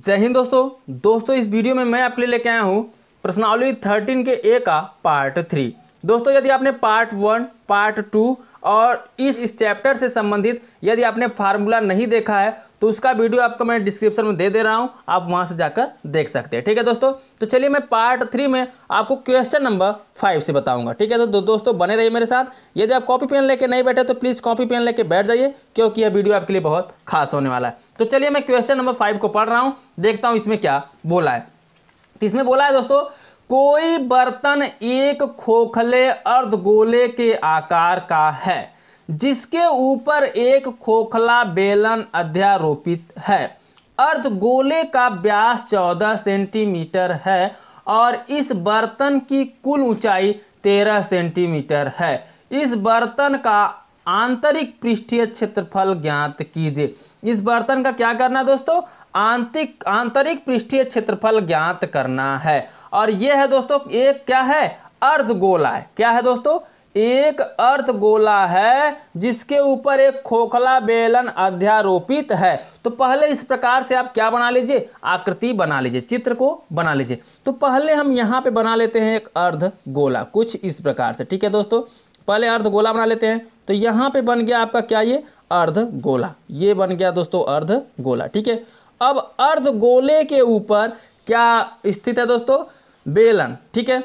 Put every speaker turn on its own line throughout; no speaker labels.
जय हिंद दोस्तों दोस्तों इस वीडियो में मैं आपके लिए लेके आया हूँ प्रश्नावली थर्टीन के ए का पार्ट थ्री दोस्तों यदि आपने पार्ट वन पार्ट टू और इस इस चैप्टर से संबंधित यदि आपने फार्मूला नहीं देखा है तो उसका वीडियो आपको मैं डिस्क्रिप्शन में दे दे रहा हूं आप वहां से जाकर देख सकते हैं ठीक है दोस्तों तो चलिए मैं पार्ट थ्री में आपको क्वेश्चन नंबर फाइव से बताऊंगा ठीक है तो दो, दोस्तों बने रहिए मेरे साथ यदि आप कॉपी पेन लेके नहीं बैठे तो प्लीज़ कॉपी पेन लेके बैठ जाइए क्योंकि यह वीडियो आपके लिए बहुत खास होने वाला है तो चलिए मैं क्वेश्चन नंबर फाइव को पढ़ रहा हूँ देखता हूँ इसमें क्या बोला है तो इसमें बोला है दोस्तों कोई बर्तन एक खोखले अर्धगोले के आकार का है जिसके ऊपर एक खोखला बेलन अध्यारोपित है अर्धगोले का व्यास 14 सेंटीमीटर है और इस बर्तन की कुल ऊंचाई 13 सेंटीमीटर है इस बर्तन का आंतरिक पृष्ठीय क्षेत्रफल ज्ञात कीजिए इस बर्तन का क्या करना दोस्तों आंतरिक आंतरिक पृष्ठीय क्षेत्रफल ज्ञात करना है और ये है दोस्तों एक क्या है अर्धगोला है क्या है दोस्तों एक अर्धगोला है जिसके ऊपर एक खोखला बेलन अध्यारोपित है तो पहले इस प्रकार से आप क्या बना लीजिए आकृति बना लीजिए चित्र को बना लीजिए तो पहले हम यहाँ पे बना लेते हैं एक अर्धगोला कुछ इस प्रकार से ठीक है दोस्तों पहले अर्धगोला बना लेते हैं तो यहाँ पे बन गया आपका क्या ये अर्धगोला ये बन गया दोस्तों अर्धगोला ठीक है अब अर्धगोले के ऊपर क्या स्थित है दोस्तों बेलन ठीक है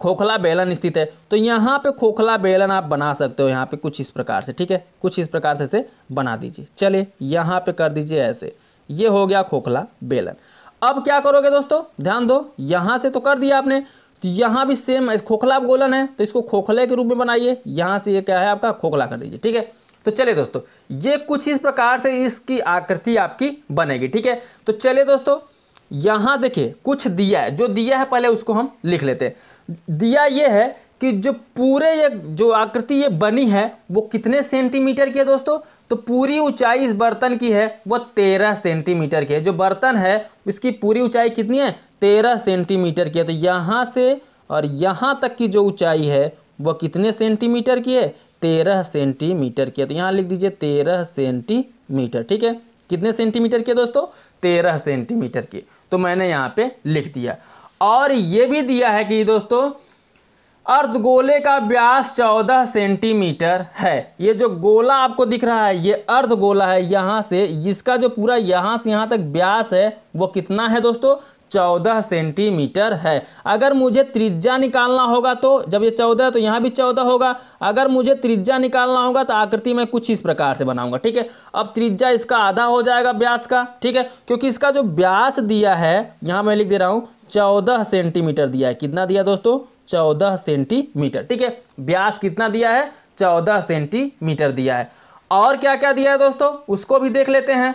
खोखला बेलन स्थित है तो यहाँ पे खोखला बेलन आप बना सकते हो यहाँ पे कुछ इस प्रकार से ठीक है कुछ इस प्रकार से इसे बना दीजिए चलिए यहाँ पे कर दीजिए ऐसे ये हो गया खोखला बेलन अब क्या करोगे दोस्तों ध्यान दो यहाँ से तो कर दिया आपने तो यहाँ भी सेम खोखला गोलन है तो इसको खोखले के रूप में बनाइए यहाँ से ये क्या है आपका खोखला कर दीजिए ठीक है तो चलिए दोस्तों ये कुछ इस प्रकार से इसकी आकृति आपकी बनेगी ठीक है तो चलिए दोस्तों यहाँ देखिए कुछ दिया है जो दिया है पहले उसको हम लिख लेते हैं दिया ये है कि जो पूरे ये जो आकृति ये बनी है वो कितने सेंटीमीटर की है दोस्तों तो पूरी ऊंचाई इस बर्तन की है वो तेरह सेंटीमीटर की है जो बर्तन है उसकी पूरी ऊंचाई कितनी है तेरह सेंटीमीटर की है तो यहाँ से और यहाँ तक की जो ऊंचाई है वह कितने सेंटीमीटर की है तेरह सेंटीमीटर की है तो यहाँ लिख दीजिए तेरह सेंटीमीटर ठीक है कितने सेंटीमीटर की है दोस्तों तेरह सेंटीमीटर की तो मैंने यहाँ पे लिख दिया और ये भी दिया है कि दोस्तों अर्धगोले का व्यास 14 सेंटीमीटर है ये जो गोला आपको दिख रहा है ये अर्धगोला है यहाँ से इसका जो पूरा यहाँ से यहाँ तक व्यास है वो कितना है दोस्तों चौदह सेंटीमीटर है अगर मुझे त्रिज्या निकालना होगा तो जब ये चौदह तो यहाँ भी चौदह होगा अगर मुझे त्रिज्या निकालना होगा तो आकृति में कुछ इस प्रकार से बनाऊंगा ठीक है अब त्रिज्या इसका आधा हो जाएगा व्यास का ठीक है क्योंकि इसका जो व्यास दिया है यहाँ मैं लिख दे रहा हूँ चौदह सेंटीमीटर दिया है कितना दिया दोस्तों चौदह सेंटीमीटर ठीक है व्यास कितना दिया है चौदह सेंटीमीटर दिया है और क्या क्या दिया है दोस्तों उसको भी देख लेते हैं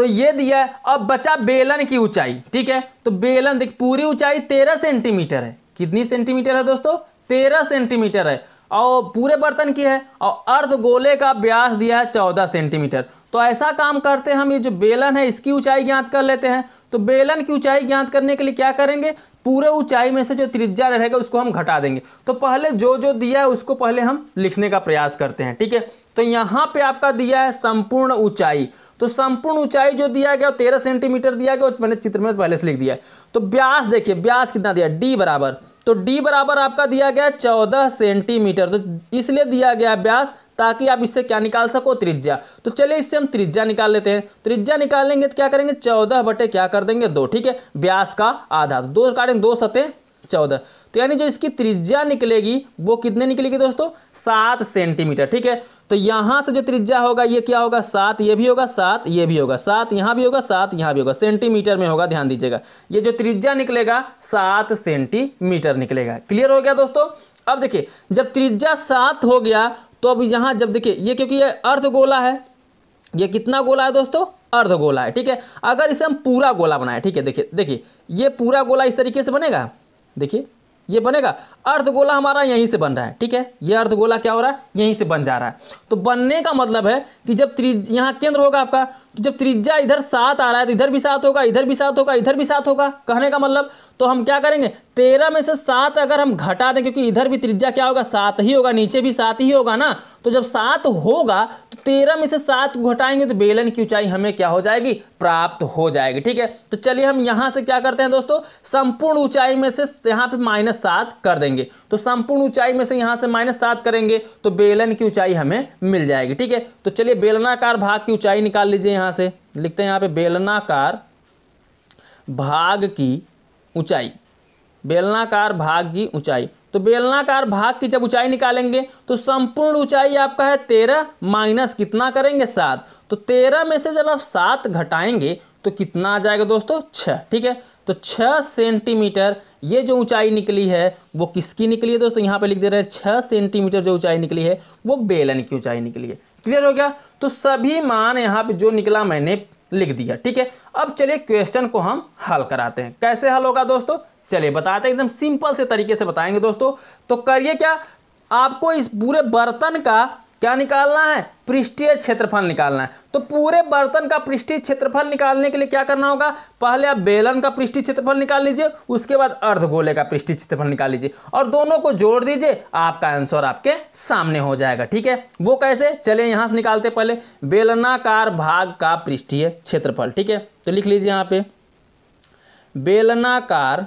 तो ये दिया है अब बचा बेलन की ऊंचाई ठीक है तो बेलन देखिए पूरी ऊंचाई तेरह सेंटीमीटर है कितनी सेंटीमीटर है दोस्तों तेरह सेंटीमीटर है और पूरे बर्तन की है और अर्ध गोले का ब्यास दिया है चौदह सेंटीमीटर तो ऐसा काम करते हैं हम ये जो बेलन है इसकी ऊंचाई ज्ञात कर लेते हैं तो बेलन की ऊंचाई ज्ञात करने के लिए क्या करेंगे पूरे ऊंचाई में से जो त्रिज्या रहेगा उसको हम घटा देंगे तो पहले जो जो दिया है उसको पहले हम लिखने का प्रयास करते हैं ठीक है तो यहाँ पे आपका दिया है संपूर्ण ऊंचाई तो संपूर्ण ऊंचाई जो दिया गया तेरह सेंटीमीटर दिया गया मैंने चित्र में पहले से लिख दिया है तो ब्यास देखिए ब्यास कितना दिया डी बराबर तो डी बराबर आपका दिया गया चौदह सेंटीमीटर तो इसलिए दिया गया ब्यास ताकि आप इससे क्या निकाल सको त्रिज्या तो चलिए इससे हम त्रिज्या निकाल लेते हैं त्रिज्या निकाल लेंगे तो क्या करेंगे चौदह बटे क्या कर देंगे दो ठीक है ब्यास का आधा तो दो कारण दो सतें चौदह तो यानी जो इसकी त्रिज्या निकलेगी वो कितने निकलेगी दोस्तों सात सेंटीमीटर ठीक है तो यहां से जो त्रिज्या होगा ये क्या होगा सात ये भी होगा सात ये भी होगा सात यहां भी होगा सात यहां भी होगा सेंटीमीटर में होगा ध्यान दीजिएगा ये जो त्रिज्या निकलेगा सात सेंटीमीटर निकलेगा क्लियर हो गया दोस्तों अब देखिए जब त्रिज्या सात हो गया तो अब यहां जब देखिए ये क्योंकि ये अर्ध गोला है ये कितना गोला है दोस्तों अर्ध गोला है ठीक है अगर इसे हम पूरा गोला बनाए ठीक है देखिए देखिए ये पूरा गोला इस तरीके से बनेगा देखिए ये बनेगा अर्धगोला हमारा यहीं से बन रहा है ठीक है ये अर्धगोला क्या हो रहा है यहीं से बन जा रहा है तो बनने का मतलब है कि जब त्रिज यहाँ केंद्र होगा आपका तो जब त्रिज्या इधर सात आ रहा है तो इधर भी सात होगा इधर भी सात होगा इधर भी सात होगा कहने का मतलब तो हम क्या करेंगे तेरह में से सात अगर हम घटा दें क्योंकि इधर भी त्रिज्या क्या होगा सात ही होगा नीचे भी सात ही होगा ना तो जब सात होगा तो तेरह में से सात को घटाएंगे तो बेलन की ऊंचाई हमें क्या हो जाएगी प्राप्त हो जाएगी ठीक है तो चलिए हम यहां से क्या करते हैं दोस्तों संपूर्ण ऊंचाई में से यहां पे माइनस सात कर देंगे तो संपूर्ण ऊंचाई में से यहां से माइनस सात करेंगे तो बेलन की ऊंचाई हमें मिल जाएगी ठीक है तो चलिए बेलनाकार भाग की ऊंचाई निकाल लीजिए यहां से लिखते हैं यहां पर बेलनाकार भाग की ऊंचाई बेलनाकार भाग की ऊंचाई तो बेलनाकार भाग की जब ऊंचाई निकालेंगे तो संपूर्ण ऊंचाई आपका है तेरह माइनस कितना करेंगे सात तो तेरह में से जब आप सात घटाएंगे तो कितना आ जाएगा दोस्तों छः ठीक है तो छः सेंटीमीटर ये जो ऊंचाई निकली है वो किसकी निकली है दोस्तों यहाँ पे लिख दे रहे हैं छः सेंटीमीटर जो ऊंचाई निकली है वो बेलन की ऊंचाई निकली है क्लियर हो गया तो सभी मान यहाँ पे जो निकला मैंने लिख दिया ठीक है अब चलिए क्वेश्चन को हम हल कराते हैं कैसे हल होगा दोस्तों चलिए बताया था एकदम सिंपल से तरीके से बताएंगे दोस्तों तो करिए क्या आपको इस पूरे बर्तन का क्या निकालना है पृष्ठीय क्षेत्रफल निकालना है तो पूरे बर्तन का पृष्ठीय क्षेत्रफल निकालने के लिए क्या करना होगा पहले आप बेलन का पृष्ठीय क्षेत्रफल निकाल लीजिए उसके बाद अर्धगोले का पृष्ठीय क्षेत्रफल निकाल लीजिए और दोनों को जोड़ दीजिए आपका आंसर आपके सामने हो जाएगा ठीक है वो कैसे चले यहां से निकालते पहले बेलनाकार भाग का पृष्ठीय क्षेत्रफल ठीक है तो लिख लीजिए यहां पर बेलनाकार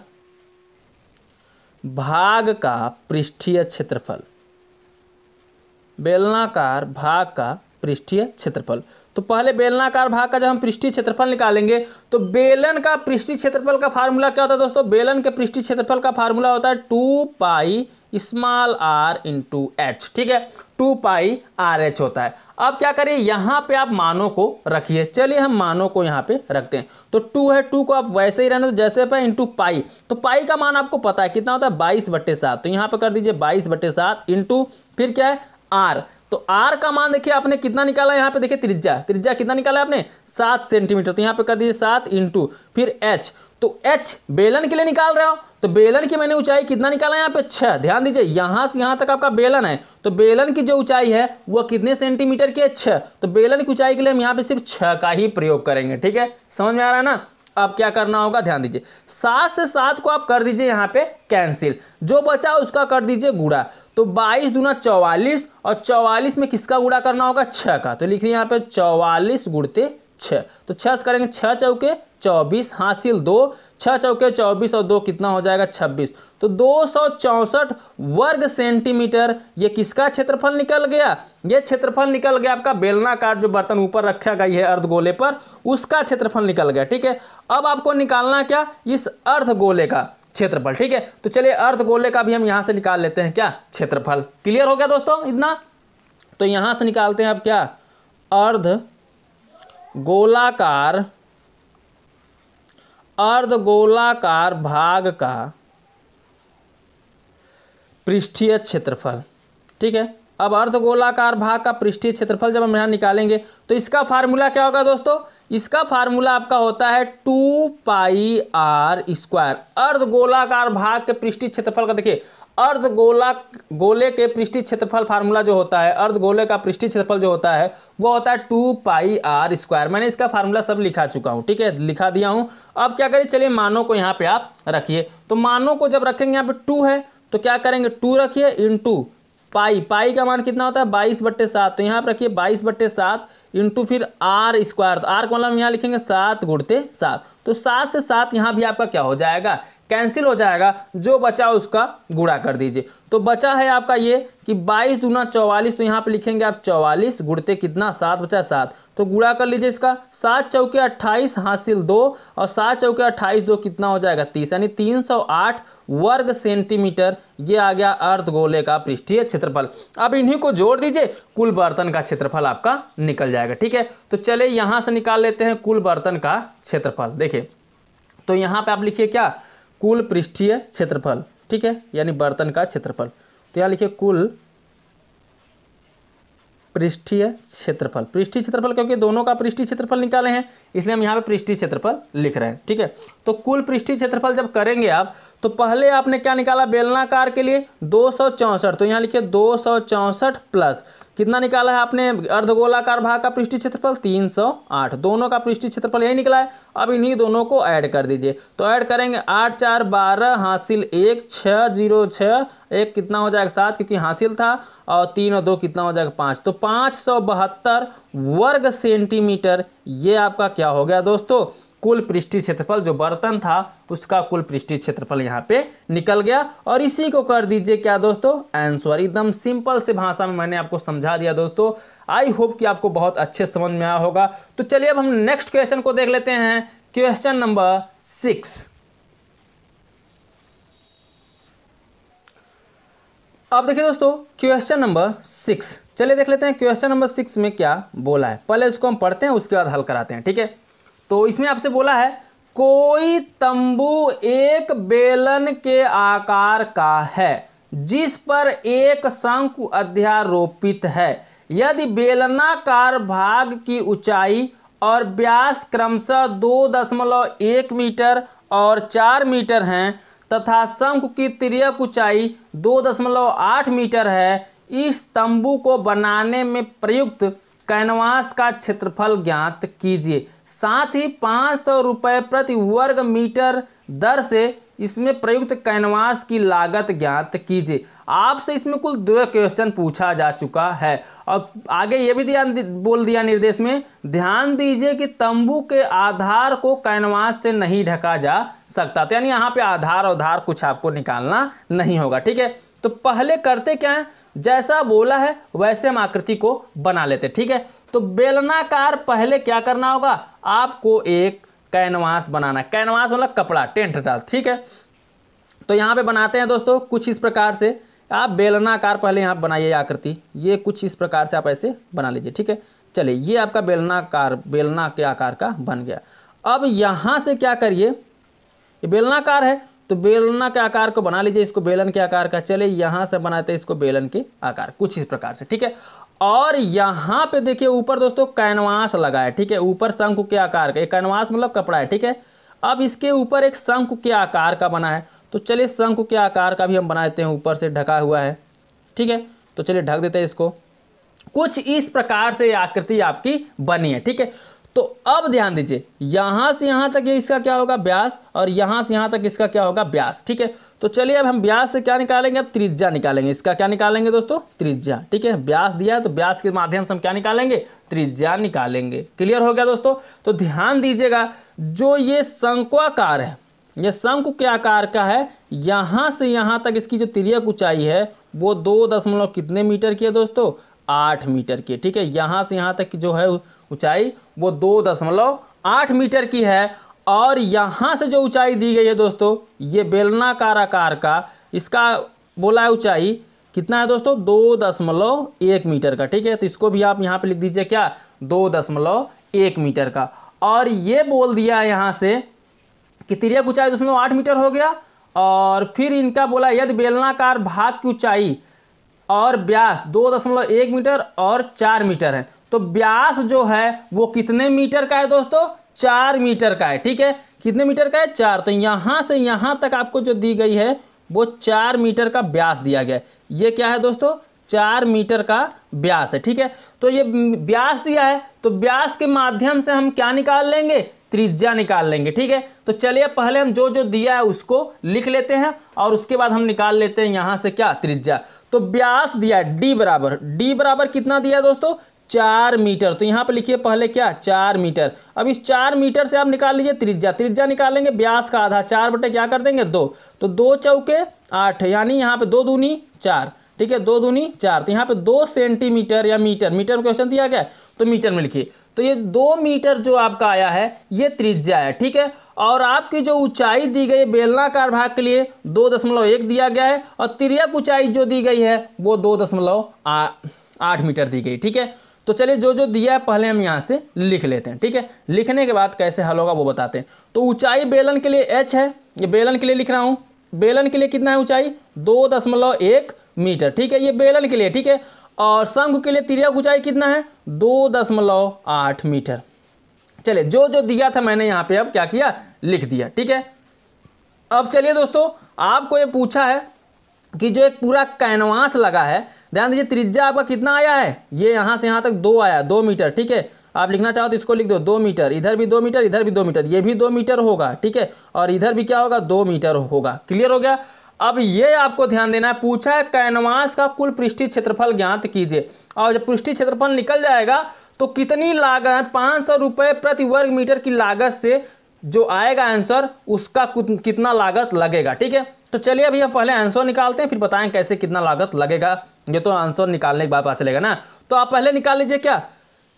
भाग का पृष्ठीय क्षेत्रफल बेलनाकार भाग का पृष्ठीय क्षेत्रफल तो पहले बेलनाकार भाग का जब हम पृष्ठीय क्षेत्रफल निकालेंगे तो बेलन का पृष्ठीय क्षेत्रफल का फार्मूला क्या होता है दोस्तों बेलन के पृष्ठीय क्षेत्रफल का फार्मूला होता है two pi small r into h ठीक है टू पाई आर एच होता है अब क्या करें यहाँ पे आप मानों को रखिए चलिए हम मानों को यहाँ पे रखते हैं तो टू है टू को आप वैसे ही रहने तो जैसे पे इंटू पाई तो पाई का मान आपको पता है कितना होता है बाईस बट्टे सात तो यहाँ पे कर दीजिए बाईस बट्टे सात इंटू फिर क्या है आर तो आर का मान देखिए आपने कितना निकाला यहाँ पे देखिए त्रिज्या त्रिज्या कितना निकाला आपने सात सेंटीमीटर तो यहाँ पे कर दीजिए सात इंटू फिर एच तो एच बेलन के लिए निकाल रहे हो तो बेलन की मैंने ऊंचाई कितना निकाला यहाँ पे छह ध्यान दीजिए यहां से यहां तक आपका बेलन है तो बेलन की जो ऊंचाई है वो कितने सेंटीमीटर की है छह तो बेलन की ऊंचाई के लिए हम यहाँ पे सिर्फ छह का ही प्रयोग करेंगे ठीक है समझ में आ रहा है ना अब क्या करना होगा ध्यान दीजिए सात से सात को आप कर दीजिए यहाँ पे कैंसिल जो बचा उसका कर दीजिए गुड़ा तो बाईस दूना चौवालीस और चौवालीस में किसका गुड़ा करना होगा छह का तो लिखिए यहाँ पे चौवालीस गुड़ते छः तो छः से करेंगे छः चौके चौबीस हासिल दो छः चौके चौबीस और दो कितना हो जाएगा छब्बीस तो दो वर्ग सेंटीमीटर ये किसका क्षेत्रफल निकल गया ये क्षेत्रफल निकल गया आपका बेलनाकार जो बर्तन ऊपर रखा गई है अर्धगोले पर उसका क्षेत्रफल निकल गया ठीक है अब आपको निकालना क्या इस अर्धगोले का क्षेत्रफल ठीक है तो चलिए अर्धगोले का भी हम यहाँ से निकाल लेते हैं क्या क्षेत्रफल क्लियर हो गया दोस्तों इतना तो यहाँ से निकालते हैं अब क्या अर्ध गोलाकार अर्धगोलाकार भाग का पृष्ठीय क्षेत्रफल ठीक है अब अर्धगोलाकार भाग का पृष्ठीय क्षेत्रफल जब हम यहां निकालेंगे तो इसका फार्मूला क्या होगा दोस्तों इसका फार्मूला आपका होता है टू पाई आर स्क्वायर अर्धगोलाकार भाग के पृष्ठीय क्षेत्रफल का देखिए अर्ध गोला गोले के पृष्ठीय क्षेत्रफल फार्मूला जो होता है अर्ध गोले का पृष्ठीय क्षेत्रफल जो होता है वो होता है टू पाई आर स्क्वायर मैंने इसका फार्मूला सब लिखा चुका हूँ ठीक है लिखा दिया हूँ अब क्या करिए चलिए मानों को यहाँ पे आप रखिए तो मानों को जब रखेंगे यहाँ पे टू है तो क्या करेंगे टू रखिए इन पाई पाई का मान कितना होता है बाईस बट्टे सात तो यहाँ पर रखिए बाईस बट्टे सात इंटू फिर आर स्क्वायर तो आर को मतलब यहाँ लिखेंगे सात गुड़ते सात तो सात से सात यहाँ भी आपका क्या हो जाएगा कैंसिल हो जाएगा जो बचा उसका गुड़ा कर दीजिए तो बचा है आपका ये कि बाईस दूना चौवालीस तो यहाँ पे लिखेंगे आप चौवालीस गुड़ते कितना सात बचा सात तो गुड़ा कर लीजिए इसका सात चौके अट्ठाईस हासिल दो और सात चौके अट्ठाईस दो कितना हो जाएगा तीस यानी तीन सौ आठ वर्ग सेंटीमीटर ये आ गया अर्ध गोले का पृष्ठीय क्षेत्रफल अब इन्हीं को जोड़ दीजिए कुल बर्तन का क्षेत्रफल आपका निकल जाएगा ठीक है तो चले यहाँ से निकाल लेते हैं कुल बर्तन का क्षेत्रफल देखिए तो यहाँ पे आप लिखिए क्या कुल पृष्ठीय क्षेत्रफल ठीक है यानी बर्तन का क्षेत्रफल तो यहाँ लिखिए कुल पृष्ठीय क्षेत्रफल पृष्ठीय क्षेत्रफल क्योंकि दोनों का पृष्ठीय क्षेत्रफल निकाले हैं इसलिए हम यहाँ पे पृष्ठीय क्षेत्रफल लिख रहे हैं ठीक है तो कुल पृष्ठीय क्षेत्रफल जब करेंगे आप तो पहले आपने क्या निकाला बेलनाकार के लिए दो तो यहाँ लिखिए दो प्लस कितना निकाला है आपने अर्धगोलाकार भाग का पृष्ठी क्षेत्रफल 308 दोनों का पृष्ठी क्षेत्रफल यही निकला है अब इन्हीं दोनों को ऐड कर दीजिए तो ऐड करेंगे आठ चार बारह हासिल एक छः जीरो छः एक कितना हो जाएगा सात क्योंकि हासिल था और तीन और दो कितना हो जाएगा पाँच तो पाँच वर्ग सेंटीमीटर ये आपका क्या हो गया दोस्तों कुल पृष्ठीय क्षेत्रफल जो बर्तन था उसका कुल पृष्ठीय क्षेत्रफल यहाँ पे निकल गया और इसी को कर दीजिए क्या दोस्तों आंसर एकदम सिंपल से भाषा में मैंने आपको समझा दिया दोस्तों आई होप कि आपको बहुत अच्छे समझ में आया होगा तो चलिए अब हम नेक्स्ट क्वेश्चन को देख लेते हैं क्वेश्चन नंबर सिक्स अब देखिए दोस्तों क्वेश्चन नंबर सिक्स चलिए देख लेते हैं क्वेश्चन नंबर सिक्स में क्या बोला है पहले उसको हम पढ़ते हैं उसके बाद हल कराते हैं ठीक है तो इसमें आपसे बोला है कोई तंबू एक बेलन के आकार का है जिस पर एक शंकु अध्यारोपित है यदि बेलनाकार भाग की ऊंचाई और व्यास क्रमशः दो दशमलव एक मीटर और चार मीटर हैं तथा शंकु की तिरक ऊंचाई दो दशमलव आठ मीटर है इस तंबू को बनाने में प्रयुक्त कैनवास का क्षेत्रफल ज्ञात कीजिए साथ ही पाँच सौ रुपये प्रति वर्ग मीटर दर से इसमें प्रयुक्त कैनवास की लागत ज्ञात कीजिए आपसे इसमें कुल दो क्वेश्चन पूछा जा चुका है और आगे ये भी ध्यान बोल दिया निर्देश में ध्यान दीजिए कि तंबू के आधार को कैनवास से नहीं ढका जा सकता तो यानी यहाँ पे आधार और धार कुछ आपको निकालना नहीं होगा ठीक है तो पहले करते क्या है जैसा बोला है वैसे हम आकृति को बना लेते ठीक है तो बेलनाकार पहले क्या करना होगा आपको एक कैनवास बनाना कैनवास मतलब कपड़ा टेंट डाल ठीक है तो यहाँ पे बनाते हैं दोस्तों कुछ इस प्रकार से आप बेलनाकार पहले यहाँ बनाइए आकृति ये कुछ इस प्रकार से आप ऐसे बना लीजिए ठीक है चलिए ये आपका बेलनाकार बेलना के आकार का बन गया अब यहाँ से क्या करिए बेलनाकार है तो बेलना के आकार को बना लीजिए इसको बेलन के आकार का चले यहां से बनाते हैं इसको बेलन के आकार कुछ इस प्रकार से ठीक है और यहां पे देखिए ऊपर दोस्तों कैनवास लगा है ठीक है ऊपर शंख के आकार का कैनवास मतलब कपड़ा है ठीक है अब इसके ऊपर एक शंख के आकार का बना है तो चलिए शंख के आकार का भी हम बना देते हैं ऊपर से ढका हुआ है ठीक है तो चलिए ढक देते हैं इसको कुछ इस प्रकार से आकृति आपकी बनी है ठीक है तो अब ध्यान दीजिए यहां से यहां तक ये इसका क्या होगा ब्यास और यहां से यहां तक इसका क्या होगा ब्यास ठीक है तो चलिए अब हम ब्यास से क्या निकालेंगे अब त्रिज्या निकालेंगे इसका क्या निकालेंगे दोस्तों त्रिज्या ठीक है ब्यास दिया है तो ब्यास के माध्यम से हम क्या निकालेंगे त्रिज्या निकालेंगे क्लियर हो गया दोस्तों तो ध्यान दीजिएगा जो ये शंकुआकार है ये शंकु के आकार का है यहां से यहां तक इसकी जो तिरक ऊंचाई है वो दो दशमलव कितने मीटर की है दोस्तों आठ मीटर की ठीक है यहां से यहां तक जो है ऊंचाई वो दो दशमलव आठ मीटर की है और यहाँ से जो ऊंचाई दी गई है दोस्तों ये बेलनाकार आकार का इसका बोला है ऊंचाई कितना है दोस्तों दो दशमलव एक मीटर का ठीक है तो इसको भी आप यहाँ पे लिख दीजिए क्या दो दशमलव एक मीटर का और ये बोल दिया है यहाँ से कि तिरक ऊंचाई दशमलव आठ मीटर हो गया और फिर इनका बोला यदि बेलनाकार भाग की ऊंचाई और ब्यास दो दशमलव एक मीटर और चार मीटर है तो ब्यास जो है वो कितने मीटर का है दोस्तों चार मीटर का है ठीक है कितने मीटर का है चार तो यहाँ से यहाँ तक आपको जो दी गई है वो चार मीटर का ब्यास दिया गया है ये क्या है दोस्तों चार मीटर का ब्यास है ठीक है तो ये ब्यास दिया है तो ब्यास के माध्यम से हम क्या निकाल लेंगे त्रिज्या निकाल लेंगे ठीक है तो चलिए पहले हम जो जो दिया है उसको लिख लेते हैं और उसके बाद हम निकाल लेते हैं यहाँ से क्या त्रिज्या तो ब्यास दिया है डी बराबर डी बराबर कितना दिया है दोस्तों चार मीटर तो यहाँ पर लिखिए पहले क्या चार मीटर अब इस चार मीटर से आप निकाल लीजिए त्रिज्या त्रिज्या निकालेंगे ब्यास का आधा चार बटे क्या कर देंगे दो तो दो चौके आठ यानी यहाँ पे दो दूनी चार ठीक है दो दूनी चार तो यहाँ पे दो सेंटीमीटर या मीटर मीटर में क्वेश्चन दिया गया तो मीटर में लिखिए तो ये दो मीटर जो आपका आया है ये त्रिज्या है ठीक है और आपकी जो ऊंचाई दी गई बेलनाकार भाग के लिए दो दशमलव एक दिया गया है और तिरक ऊंचाई जो दी गई है वो दो दशमलव आठ मीटर दी गई ठीक है तो चलिए जो जो दिया है पहले हम यहाँ से लिख लेते हैं ठीक है लिखने के बाद कैसे हल होगा वो बताते हैं तो ऊंचाई बेलन के लिए एच है ये बेलन के लिए लिख रहा हूँ बेलन के लिए कितना है ऊंचाई दो दशमलव एक मीटर ठीक है ये बेलन के लिए ठीक है और शंख के लिए तिरक ऊंचाई कितना है दो दशमलव आठ मीटर चलिए जो जो दिया था मैंने यहाँ पे अब क्या किया लिख दिया ठीक है अब चलिए दोस्तों आपको ये पूछा है कि जो एक पूरा कैनवास लगा है ध्यान दीजिए त्रिज्या आपका कितना आया है ये यहाँ से यहाँ तक दो आया दो मीटर ठीक है आप लिखना चाहो तो इसको लिख दो दो मीटर इधर भी दो मीटर इधर भी दो मीटर ये भी दो मीटर होगा ठीक है और इधर भी क्या होगा दो मीटर होगा क्लियर हो गया अब ये आपको ध्यान देना है पूछा है कैनवास का कुल पृष्ठी क्षेत्रफल ज्ञात कीजिए और जब पृष्ठी क्षेत्रफल निकल जाएगा तो कितनी लागत पाँच सौ रुपये प्रति वर्ग मीटर की लागत से जो आएगा आंसर उसका कितना लागत लगेगा ठीक है तो चलिए अभी हम पहले आंसर निकालते हैं फिर बताएं कैसे कितना लागत लगेगा ये तो आंसर निकालने के बाद पता चलेगा ना तो आप पहले निकाल लीजिए क्या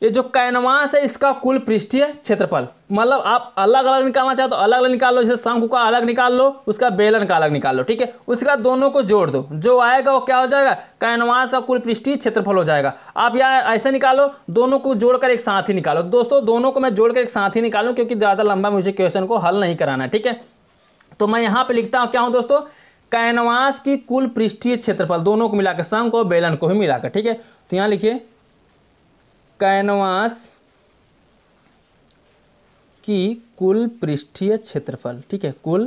ये जो कैनवास है इसका कुल पृष्ठीय क्षेत्रफल मतलब आप अलग अलग निकालना चाहते तो अलग अलग निकाल लो जैसे शंख का अलग निकाल लो उसका बेलन का अलग निकाल लो ठीक है उसके बाद दोनों को जोड़ दो जो आएगा वो क्या हो जाएगा कैनवास का कुल पृष्ठीय क्षेत्रफल हो जाएगा आप यहाँ ऐसे निकालो दोनों को जोड़कर एक साथ ही निकालो दोस्तों दोनों को मैं जोड़कर एक साथ ही निकालू क्योंकि ज़्यादा लंबा मुझे क्वेश्चन को हल नहीं कराना ठीक है तो मैं यहाँ पर लिखता हूँ क्या हूँ दोस्तों कैनवास की कुल पृष्ठीय क्षेत्रफल दोनों को मिलाकर शंख और बेलन को भी मिलाकर ठीक है तो यहाँ लिखिए कैनवास की कुल पृष्ठीय क्षेत्रफल ठीक है कुल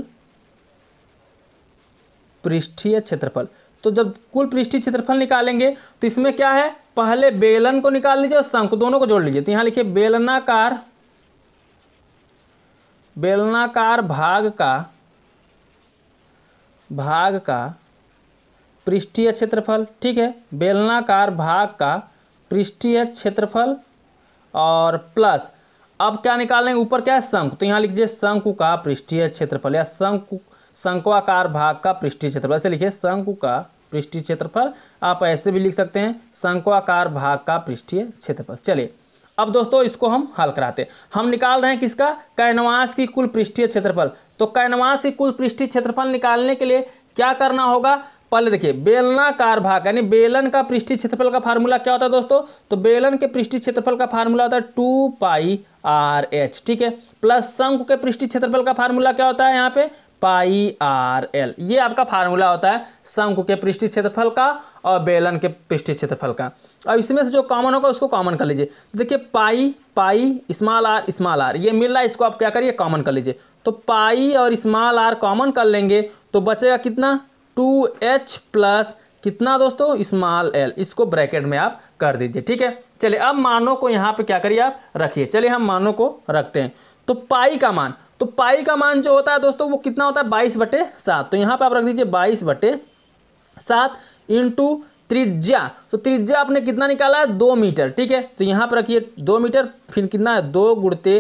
पृष्ठीय क्षेत्रफल तो जब कुल पृष्ठीय क्षेत्रफल निकालेंगे तो इसमें क्या है पहले बेलन को निकाल लीजिए और शंकु दोनों को जोड़ लीजिए तो यहां लिखिए बेलनाकार बेलनाकार भाग का भाग का पृष्ठीय क्षेत्रफल ठीक है बेलनाकार भाग का पृष्ठीय क्षेत्रफल और प्लस अब क्या निकालने ऊपर क्या है शंकु तो यहाँ लिखिए शंकु का पृष्ठीय क्षेत्रफल या शंकु शंकुआकार भाग का पृष्ठीय क्षेत्रफल ऐसे लिखिए शंकु का पृष्ठीय क्षेत्रफल आप ऐसे भी लिख सकते हैं शंकुआकार भाग का पृष्ठीय क्षेत्रफल चलिए अब दोस्तों इसको हम हल कराते हैं हम निकाल रहे हैं किसका कैनवास की कुल पृष्ठीय क्षेत्रफल तो कैनवास की कुल पृष्ठीय क्षेत्रफल निकालने के लिए क्या करना होगा पहले देखिए बेलनाकार भाग यानी बेलन का पृष्ठीय क्षेत्रफल का फार्मूला क्या होता है दोस्तों तो बेलन के पृष्ठीय क्षेत्रफल का फार्मूला होता है टू पाई आर एच ठीक है प्लस शंकु के पृष्ठीय क्षेत्रफल का फार्मूला क्या होता है यहाँ पे पाई आर एल ये आपका फार्मूला होता है शंकु के पृष्ठीय क्षेत्रफल का और बेलन के पृष्ठीय क्षेत्रफल का अब इसमें से जो कॉमन होगा उसको कॉमन कर लीजिए तो देखिए pi pi small r small r ये मिल रहा है इसको आप क्या करिए कॉमन कर लीजिए तो पाई और स्मॉल आर कॉमन कर लेंगे तो बचेगा कितना टू एच प्लस कितना दोस्तों स्मॉल एल इसको ब्रैकेट में आप कर दीजिए ठीक है चलिए अब मानों को यहाँ पे क्या करिए आप रखिए चलिए हम मानों को रखते हैं तो पाई का मान तो पाई का मान जो होता है दोस्तों वो कितना होता है बाईस बटे सात तो यहाँ पे आप रख दीजिए बाईस बटे सात इंटू त्रिज्या तो त्रिज्या आपने कितना निकाला है दो मीटर ठीक है तो यहाँ पर रखिए दो मीटर फिर कितना है दो गुड़ते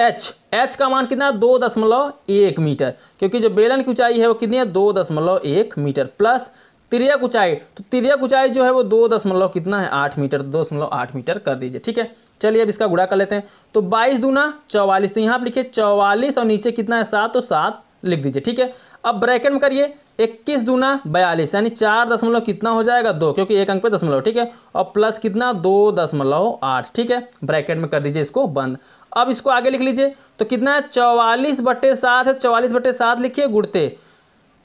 एच एच का मान कितना दो दशमलव एक मीटर क्योंकि जो बेलन की ऊंचाई है वो कितनी है दो दशमलव एक मीटर प्लस तिरक ऊंचाई तो तिरक ऊंचाई जो है वो दो दशमलव कितना है आठ मीटर दो दशमलव आठ मीटर कर दीजिए ठीक है चलिए अब इसका गुड़ा कर लेते हैं तो बाईस दूना चौवालीस तो यहाँ पर लिखिए चौवालीस और नीचे कितना है सात तो सात लिख दीजिए ठीक है अब ब्रैकेट में करिए इक्कीस दूना बयालीस यानी चार दशमलव कितना हो जाएगा दो क्योंकि एक अंक पे दशमलव ठीक है और प्लस कितना दो दशमलव आठ ठीक है ब्रैकेट में कर दीजिए इसको बंद अब इसको आगे लिख लीजिए तो कितना है चौवालीस बटे सात है चौवालीस बटे सात लिखिए गुड़ते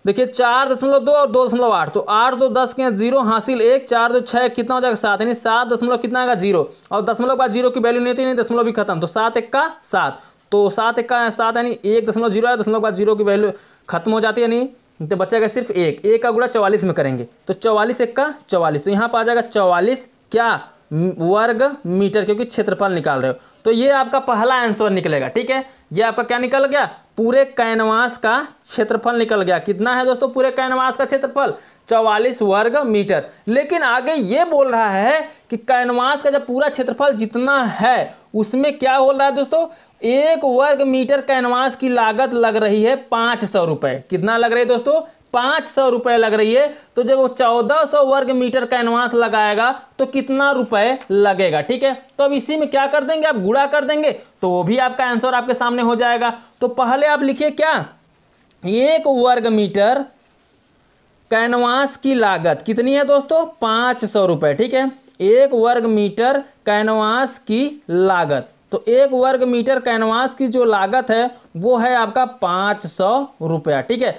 देखिए चार दशमलव दो और दो दशमलव आठ तो आठ दो दस के जीरो हासिल एक चार दो छः कितना हो जाएगा सात यानी सात दशमलव कितना आएगा जीरो और दशमलव का जीरो की वैल्यू नहीं थी नहीं दशमलव भी खत्म तो सात एक का सात तो सात एक का सात यानी एक दशमलव जीरो है दशमलव का जीरो की वैल्यू खत्म हो जाती है यानी तो बच्चा का सिर्फ एक एक का गुड़ा चवालीस में करेंगे तो चौवालीस एक का चवालीस तो यहाँ पर आ जाएगा चौवालीस क्या वर्ग मीटर क्योंकि क्षेत्रफल निकाल रहे हो तो ये आपका पहला आंसर निकलेगा ठीक है ये आपका क्या निकल गया पूरे कैनवास का क्षेत्रफल निकल गया कितना है दोस्तों पूरे कैनवास का क्षेत्रफल चौवालीस वर्ग मीटर लेकिन आगे ये बोल रहा है कि कैनवास का जब पूरा क्षेत्रफल जितना है उसमें क्या बोल रहा है दोस्तों एक वर्ग मीटर कैनवास की लागत लग रही है पाँच सौ रुपये कितना लग रही है दोस्तों पाँच सौ रुपये लग रही है तो जब वो चौदह सौ वर्ग मीटर का एनवांस लगाएगा तो कितना रुपए लगेगा ठीक है तो अब इसी में क्या कर देंगे आप गुड़ा कर देंगे तो वो भी आपका आंसर आपके सामने हो जाएगा तो पहले आप लिखिए क्या एक वर्ग मीटर कैनवास की लागत कितनी है दोस्तों पाँच सौ रुपये ठीक है एक वर्ग मीटर कैनवास की लागत तो एक वर्ग मीटर कैनवास की जो लागत है वो है आपका पाँच सौ रुपया ठीक है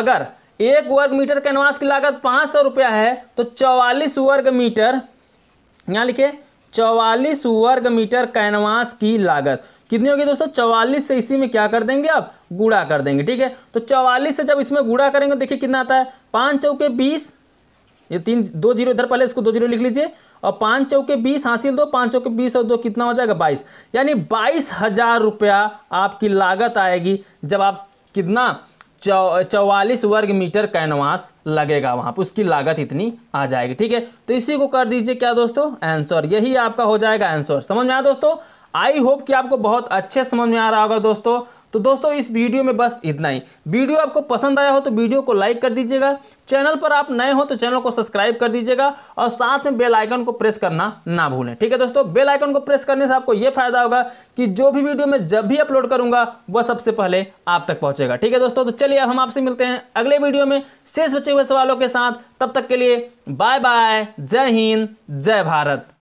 अगर एक वर्ग मीटर कैनवास की लागत पाँच सौ रुपया है तो चौवालीस वर्ग मीटर यहाँ लिखिए चौवालीस वर्ग मीटर कैनवास की लागत कितनी होगी दोस्तों चौवालीस से इसी में क्या कर देंगे आप गुड़ा कर देंगे ठीक है तो चौवालीस से जब इसमें गुड़ा करेंगे देखिए कितना आता है पाँच चौके बीस ये तीन दो जीरो इधर पहले इसको दो जीरो लिख लीजिए और पाँच चौके बीस हासिल दो पाँच चौके बीस और दो कितना हो जाएगा बाईस यानी बाईस हज़ार रुपया आपकी लागत आएगी जब आप कितना चौवालीस वर्ग मीटर कैनवास लगेगा वहाँ पर उसकी लागत इतनी आ जाएगी ठीक है तो इसी को कर दीजिए क्या दोस्तों आंसर यही आपका हो जाएगा आंसर समझ में आया दोस्तों आई होप कि आपको बहुत अच्छे समझ में आ रहा होगा दोस्तों तो दोस्तों इस वीडियो में बस इतना ही वीडियो आपको पसंद आया हो तो वीडियो को लाइक कर दीजिएगा चैनल पर आप नए हो तो चैनल को सब्सक्राइब कर दीजिएगा और साथ में बेल आइकन को प्रेस करना ना भूलें ठीक है दोस्तों बेल आइकन को प्रेस करने से आपको यह फायदा होगा कि जो भी वीडियो मैं जब भी अपलोड करूंगा वह सबसे पहले आप तक पहुंचेगा ठीक है दोस्तों तो चलिए अब हम आपसे मिलते हैं अगले वीडियो में शेष बचे हुए सवालों के साथ तब तक के लिए बाय बाय जय हिंद जय भारत